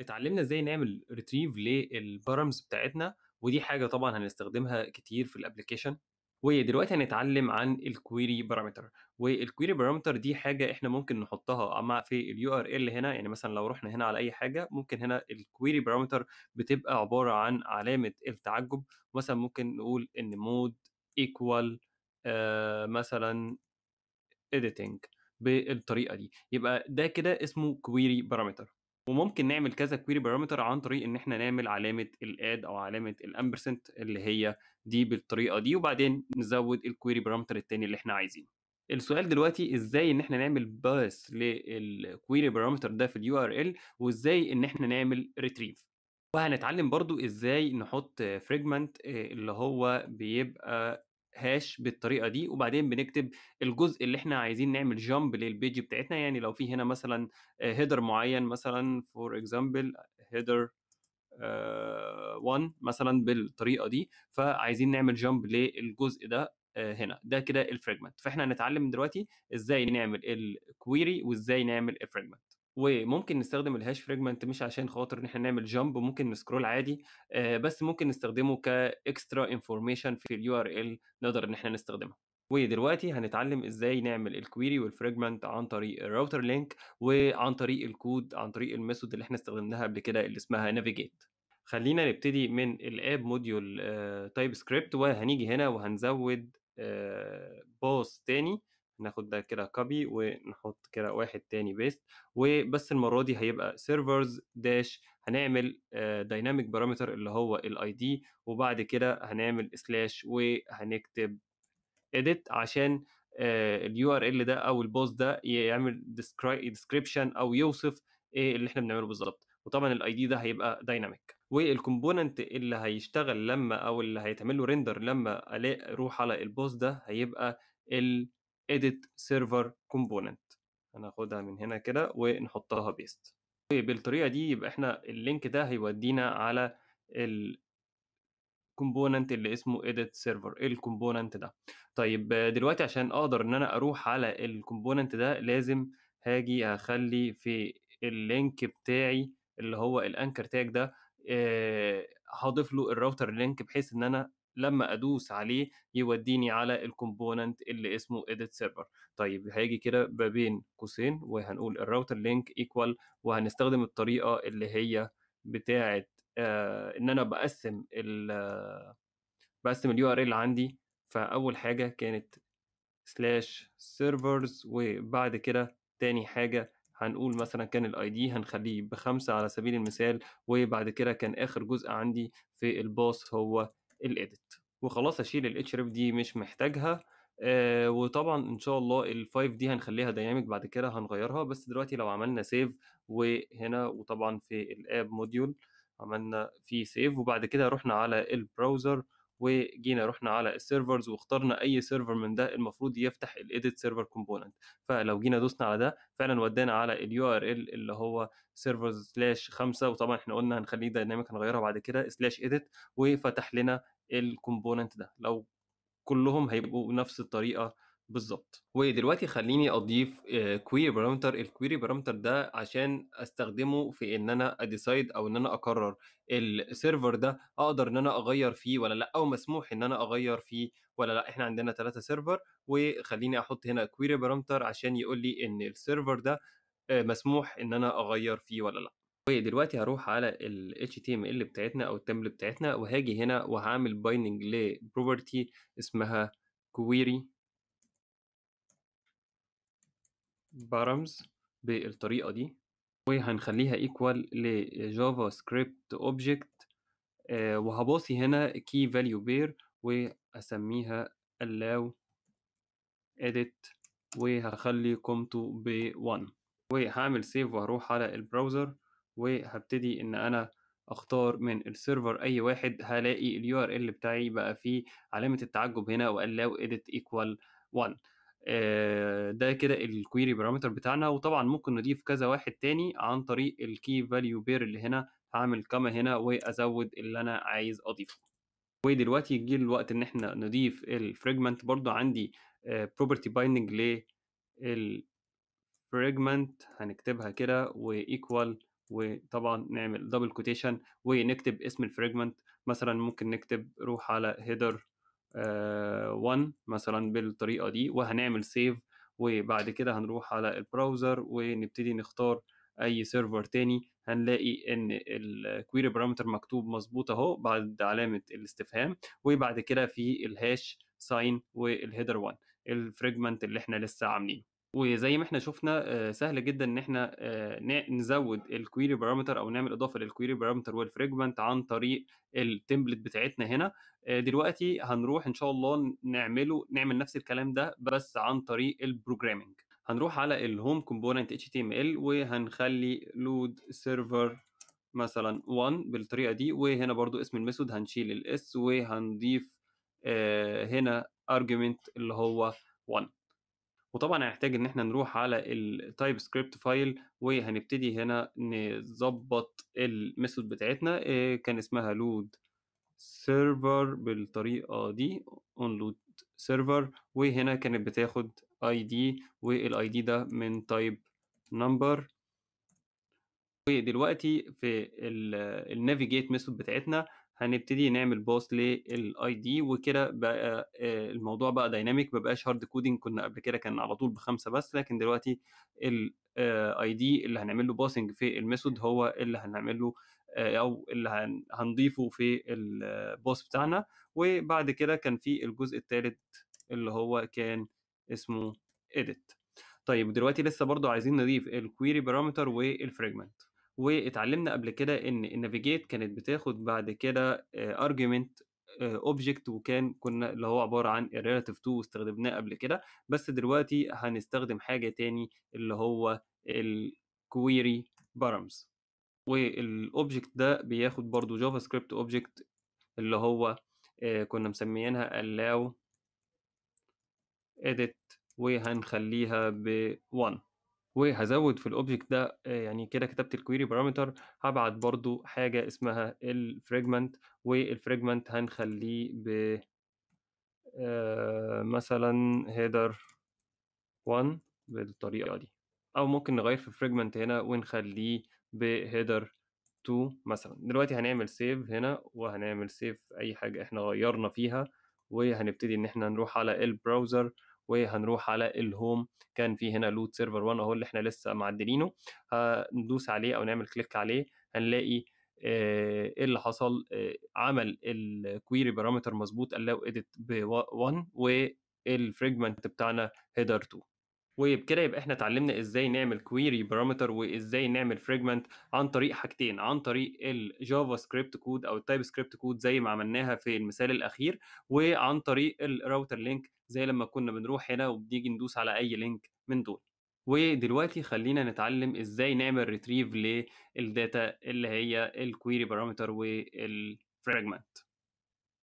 اتعلمنا ازاي نعمل ريتريف للبارامز بتاعتنا ودي حاجه طبعا هنستخدمها كتير في الابلكيشن ودلوقتي هنتعلم عن الكويري بارامتر والكويري بارامتر دي حاجه احنا ممكن نحطها مع في اليو ار ال هنا يعني مثلا لو رحنا هنا على اي حاجه ممكن هنا الكويري بارامتر بتبقى عباره عن علامه التعجب مثلا ممكن نقول ان مود ايكوال آه، مثلا editing بالطريقه دي يبقى ده كده اسمه كويري بارامتر وممكن نعمل كذا كويري بارامتر عن طريق ان احنا نعمل علامه الاد او علامه الامبرسنت اللي هي دي بالطريقه دي وبعدين نزود الكويري بارامتر الثاني اللي احنا عايزينه السؤال دلوقتي ازاي ان احنا نعمل باس للكويري بارامتر ده في اليو ار ال وازاي ان احنا نعمل ريتريف وهنتعلم برضو ازاي نحط فريجمنت آه، اللي هو بيبقى هاش بالطريقه دي وبعدين بنكتب الجزء اللي احنا عايزين نعمل جامب للبيج بتاعتنا يعني لو في هنا مثلا هيدر آه، معين مثلا فور اكزامبل هيدر 1 مثلا بالطريقه دي فعايزين نعمل جامب للجزء ده آه، هنا ده كده الفريجمنت فاحنا هنتعلم دلوقتي ازاي نعمل الكويري وازاي نعمل الفريجمنت وممكن نستخدم الهاش فريجمنت مش عشان خاطر ان احنا نعمل جامب ممكن نسكرول عادي آه، بس ممكن نستخدمه كاكسترا انفورميشن في اليو ار ال نقدر ان احنا نستخدمها ودلوقتي هنتعلم ازاي نعمل الكويري والفريجمنت عن طريق الراوتر لينك وعن طريق الكود عن طريق الميثود اللي احنا استخدمناها قبل كده اللي اسمها نافيجيت خلينا نبتدي من الاب موديول تايب سكريبت وهنيجي هنا وهنزود باص آه، تاني ناخد ده كده كوبي ونحط كده واحد تاني بيست وبس المره دي هيبقى سيرفرز داش هنعمل دايناميك آه، بارامتر اللي هو الاي دي وبعد كده هنعمل سلاش وهنكتب edit عشان اليو آه، ار ال ده او البوست ده يعمل ديسكريبشن او يوصف ايه اللي احنا بنعمله بالظبط وطبعا الاي دي ده هيبقى دايناميك والكومبوننت اللي هيشتغل لما او اللي هيتعمل له ريندر لما الاقي اروح على البوست ده هيبقى ال edit server component هناخدها من هنا كده ونحطها بيست طيب، بالطريقه دي يبقى احنا اللينك ده هيودينا على component اللي اسمه edit server الكومبوننت ده طيب دلوقتي عشان اقدر ان انا اروح على الكومبوننت ده لازم هاجي اخلي في اللينك بتاعي اللي هو الانكر تاج ده آه، هضيف له الراوتر لينك بحيث ان انا لما ادوس عليه يوديني على الكومبوننت اللي اسمه edit server طيب هيجي كده ما بين قوسين وهنقول الراوتر لينك ايكوال وهنستخدم الطريقه اللي هي بتاعه آه ان انا بقسم ال بقسم اليو ار ال عندي فاول حاجه كانت سلاش سيرفرز وبعد كده تاني حاجه هنقول مثلا كان الاي دي هنخليه بخمسة على سبيل المثال وبعد كده كان اخر جزء عندي في الباص هو الايديت وخلاص اشيل الاتش ريف دي مش محتاجها آه وطبعا ان شاء الله ال5 دي هنخليها دايناميك بعد كده هنغيرها بس دلوقتي لو عملنا سيف وهنا وطبعا في الاب موديول عملنا فيه سيف وبعد كده رحنا على البراوزر وجينا رحنا على السيرفرز واخترنا اي سيرفر من ده المفروض يفتح الايديت سيرفر كومبوننت فلو جينا دوسنا على ده فعلا ودانا على اليو ار ال اللي هو سيرفرز سلاش 5 وطبعا احنا قلنا هنخليه دايناميك هنغيرها بعد كده سلاش ايديت وفتح لنا الكومبوننت ده لو كلهم هيبقوا نفس الطريقه بالظبط ودلوقتي خليني اضيف كويري بارامتر الكويري بارامتر ده عشان استخدمه في ان انا اديسايد او ان انا اقرر السيرفر ده اقدر ان انا اغير فيه ولا لا او مسموح ان انا اغير فيه ولا لا احنا عندنا ثلاثة سيرفر وخليني احط هنا كويري بارامتر عشان يقول لي ان السيرفر ده آه، مسموح ان انا اغير فيه ولا لا ودلوقتي هروح على ال HTML بتاعتنا او التمبل بتاعتنا وهاجي هنا وهعمل بايننج لبروبرتي اسمها كويري بارامز بالطريقة دي وهنخليها ايكوال لجافا سكريبت اوبجكت وهباصي هنا key value pair واسميها allow edit وهخلي قيمته ب 1 وهعمل سيف وهروح على البراوزر وهبتدي ان انا اختار من السيرفر اي واحد هلاقي اليو ار ال بتاعي بقى فيه علامه التعجب هنا وقال allow edit equal 1 آه، ده كده الكويري بارامتر بتاعنا وطبعا ممكن نضيف كذا واحد تاني عن طريق الكي فاليو بير اللي هنا هعمل كما هنا وازود اللي انا عايز اضيفه ودلوقتي يجي الوقت ان احنا نضيف الفريجمنت برضو عندي بروبرتي بايندنج للفريجمنت هنكتبها كده وايكوال وطبعا نعمل دبل كوتيشن ونكتب اسم الفريجمنت مثلا ممكن نكتب روح على هيدر 1 آه، مثلا بالطريقه دي وهنعمل سيف وبعد كده هنروح على البراوزر ونبتدي نختار اي سيرفر تاني هنلاقي ان الكويري بارامتر مكتوب مظبوط اهو بعد علامه الاستفهام وبعد كده في الهاش ساين والهيدر 1 الفريجمنت اللي احنا لسه عاملينه وزي ما إحنا شُفنا آه، سهل جدًا إن إحنا آه، نزوّد الكويري parameter أو نعمل إضافة للكويري parameter والفريجمنت عن طريق التمبلت بتاعتنا هنا، آه، دلوقتي هنروح إن شاء الله نعمله نعمل نفس الكلام ده بس عن طريق البروجرامنج هنروح على تي component HTML وهنخلّي load server مثلًا 1 بالطريقة دي، وهنا برضو اسم الميثود هنشيل الS وهنضيف هنا argument اللي هو 1. وطبعا هنحتاج ان احنا نروح على التايب سكريبت فايل وهنبتدي هنا نظبط الميثود بتاعتنا آه، كان اسمها لود سيرفر بالطريقه دي اون لود سيرفر وهنا كانت بتاخد اي دي والاي دي ده من تايب نمبر ودلوقتي في النافيجيت ميثود بتاعتنا هنبتدي نعمل باص للاي دي وكده بقى آه، الموضوع بقى دايناميك ما بقاش هارد كودنج كنا قبل كده كان على طول بخمسه بس لكن دلوقتي الاي آه، دي اللي هنعمل له باسنج في الميثود هو اللي هنعمل له آه، او اللي هنضيفه في الباص بتاعنا وبعد كده كان في الجزء الثالث اللي هو كان اسمه edit طيب دلوقتي لسه برضو عايزين نضيف الكويري بارامتر والفريجمنت واتعلمنا قبل كده إن النافيجيت كانت بتاخد بعد كده ارجيومنت آه، argument اوبجكت آه، وكان كنا اللي هو عباره عن الريلاتيف تو واستخدمناه قبل كده بس دلوقتي هنستخدم حاجه تاني اللي هو الكويري بارامز والاوبجكت ده بياخد برضو جافا سكريبت اوبجكت اللي هو آه، كنا مسميينها allow edit وهنخليها ب 1 وهزود في الأوبجكت ده آه، يعني كده كتبت الكويري بارامتر هبعت برضه حاجة اسمها الفريجمنت والفريجمنت هنخلّيه ب آه، مثلًا هيدر 1 بالطريقة دي، أو ممكن نغيّر في الفريجمنت هنا ونخلّيه بهيدر 2 مثلًا. دلوقتي هنعمل save هنا وهنعمل save أي حاجة إحنا غيّرنا فيها، وهنبتدي إن إحنا نروح على البراوزر وهنروح على الهوم كان في هنا لود سيرفر 1 اهو اللي احنا لسه معدلينه هندوس عليه او نعمل كليك عليه هنلاقي آه، ايه اللي حصل ايه عمل الكويري بارامتر مظبوط قال له edit ب 1 والفريجمنت بتاعنا هيدر 2 وبكده يبقى احنا اتعلمنا ازاي نعمل كويري بارامتر وازاي نعمل فريجمنت عن طريق حاجتين عن طريق الجافا سكريبت كود او التايب سكريبت كود زي ما عملناها في المثال الاخير وعن طريق الراوتر لينك زي لما كنا بنروح هنا وبنيجي ندوس على اي لينك من دول ودلوقتي خلينا نتعلم ازاي نعمل ريتريف للداتا اللي هي الكويري بارامتر والفريجمنت